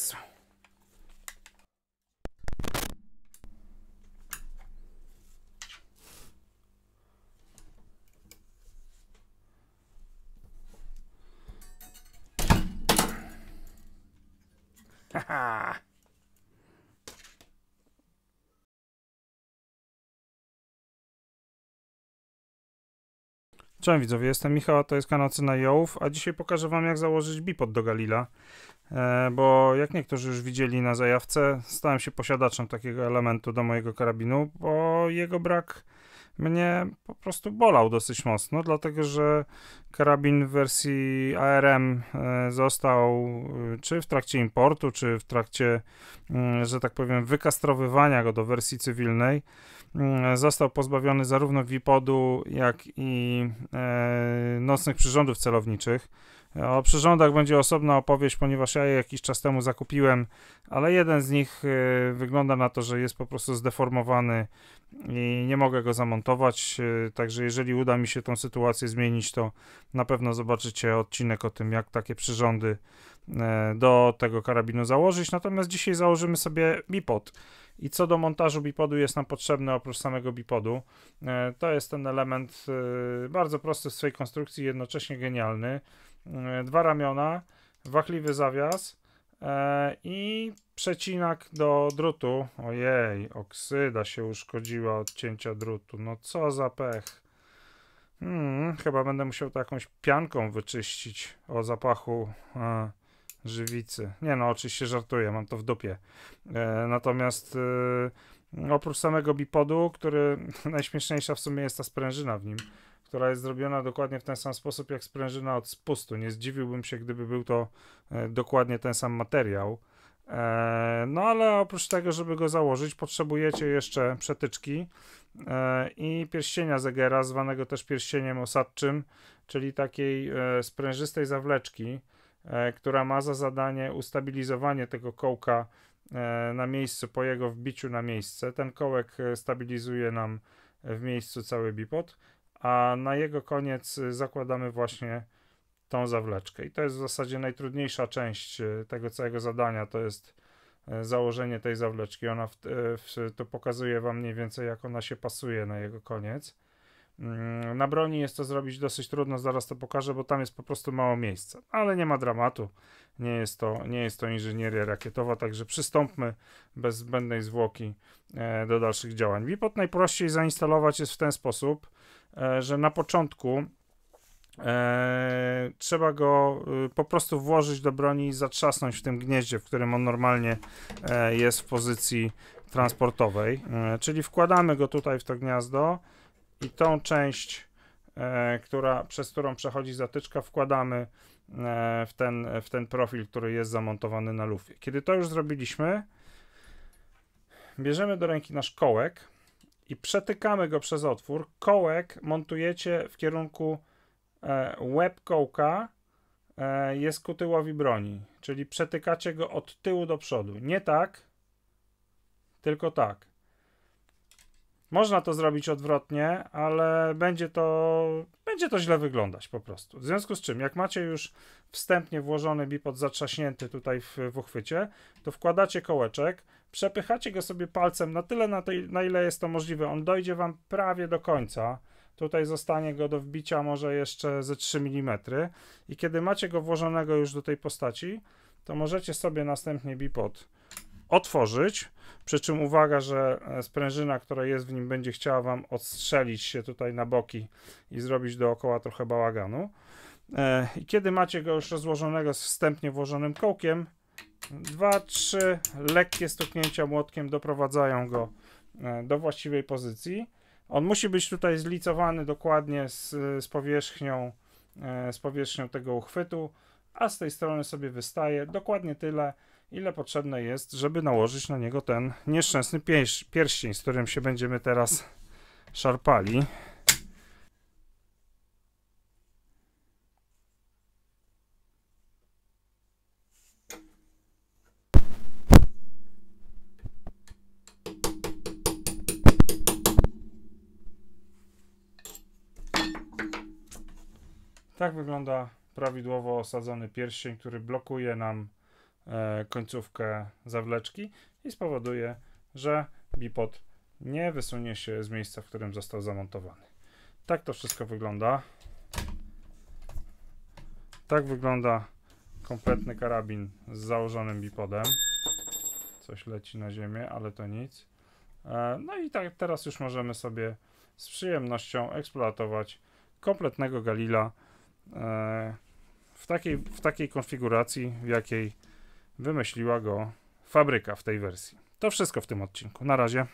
czasu. Haha. Cześć widzowie, jestem Michał, to jest kanał Cena Jołów, a dzisiaj pokażę wam jak założyć bipod do Galila. E, bo jak niektórzy już widzieli na zajawce, stałem się posiadaczem takiego elementu do mojego karabinu, bo jego brak mnie po prostu bolał dosyć mocno, dlatego że karabin w wersji ARM e, został e, czy w trakcie importu, czy w trakcie, mm, że tak powiem, wykastrowywania go do wersji cywilnej, mm, został pozbawiony zarówno wipodu, jak i nocnych przyrządów celowniczych o przyrządach będzie osobna opowieść, ponieważ ja je jakiś czas temu zakupiłem, ale jeden z nich y, wygląda na to, że jest po prostu zdeformowany i nie mogę go zamontować. Y, także jeżeli uda mi się tą sytuację zmienić, to na pewno zobaczycie odcinek o tym, jak takie przyrządy e, do tego karabinu założyć. Natomiast dzisiaj założymy sobie bipod. I co do montażu bipodu jest nam potrzebne oprócz samego bipodu, e, to jest ten element y, bardzo prosty w swojej konstrukcji, jednocześnie genialny. E, dwa ramiona, wachliwy zawias e, i przecinak do drutu. Ojej, oksyda się uszkodziła od cięcia drutu. No co za pech. Hmm, chyba będę musiał to jakąś pianką wyczyścić o zapachu e, żywicy. Nie no, oczywiście żartuję, mam to w dupie. E, natomiast e, oprócz samego bipodu, który najśmieszniejsza w sumie jest ta sprężyna w nim, która jest zrobiona dokładnie w ten sam sposób jak sprężyna od spustu. Nie zdziwiłbym się, gdyby był to e, dokładnie ten sam materiał. E, no ale oprócz tego, żeby go założyć, potrzebujecie jeszcze przetyczki e, i pierścienia zegera, zwanego też pierścieniem osadczym, czyli takiej sprężystej zawleczki, która ma za zadanie ustabilizowanie tego kołka na miejscu po jego wbiciu na miejsce. Ten kołek stabilizuje nam w miejscu cały bipod a na jego koniec y, zakładamy właśnie tą zawleczkę. I to jest w zasadzie najtrudniejsza część y, tego całego zadania, to jest y, założenie tej zawleczki. Ona w, w, to pokazuje Wam mniej więcej, jak ona się pasuje na jego koniec. Mm, na broni jest to zrobić dosyć trudno, zaraz to pokażę, bo tam jest po prostu mało miejsca. Ale nie ma dramatu, nie jest to, nie jest to inżynieria rakietowa, także przystąpmy bez zbędnej zwłoki e, do dalszych działań. Wipot najprościej zainstalować jest w ten sposób. E, że na początku E, trzeba go e, po prostu włożyć do broni i zatrzasnąć w tym gnieździe, w którym on normalnie e, jest w pozycji transportowej. E, czyli wkładamy go tutaj w to gniazdo i tą część, która, przez którą przechodzi zatyczka, wkładamy w, ten, w ten profil, który jest zamontowany na lufie. Kiedy to już zrobiliśmy, bierzemy do ręki nasz kołek i przetykamy go przez otwór. Kołek montujecie w kierunku e, łeb kołka e, jest ku tyłowi broni, czyli przetykacie go od tyłu do przodu. Nie tak, tylko tak. Można to zrobić odwrotnie, ale będzie to, będzie to źle wyglądać po prostu. W związku z czym, jak macie już wstępnie włożony bipod zatrzaśnięty tutaj w, w uchwycie, to wkładacie kołeczek, przepychacie go sobie palcem na tyle, na, tej, na ile jest to możliwe. On dojdzie wam prawie do końca. Tutaj zostanie go do wbicia może jeszcze ze 3 mm. I kiedy macie go włożonego już do tej postaci, to możecie sobie następnie bipod otworzyć. Przy czym uwaga, że e, sprężyna, która jest w nim, będzie chciała Wam odstrzelić się tutaj na boki i zrobić dookoła trochę bałaganu. E, I kiedy macie go już rozłożonego z wstępnie włożonym kołkiem, dwa, trzy lekkie stuknięcia młotkiem doprowadzają go e, do właściwej pozycji. On musi być tutaj zlicowany dokładnie z, z powierzchnią, z powierzchnią tego uchwytu a z tej strony sobie wystaje dokładnie tyle, ile potrzebne jest, żeby nałożyć na niego ten nieszczęsny pierś pierścień, z którym się będziemy teraz szarpali. Tak wygląda prawidłowo osadzony pierścień, który blokuje nam e, końcówkę zawleczki i spowoduje, że bipod nie wysunie się z miejsca, w którym został zamontowany. Tak to wszystko wygląda. Tak wygląda kompletny karabin z założonym bipodem. Coś leci na ziemię, ale to nic. E, no i tak teraz już możemy sobie z przyjemnością eksploatować kompletnego Galila E, w takiej, w takiej konfiguracji, w jakiej wymyśliła go fabryka w tej wersji. To wszystko w tym odcinku. Na razie.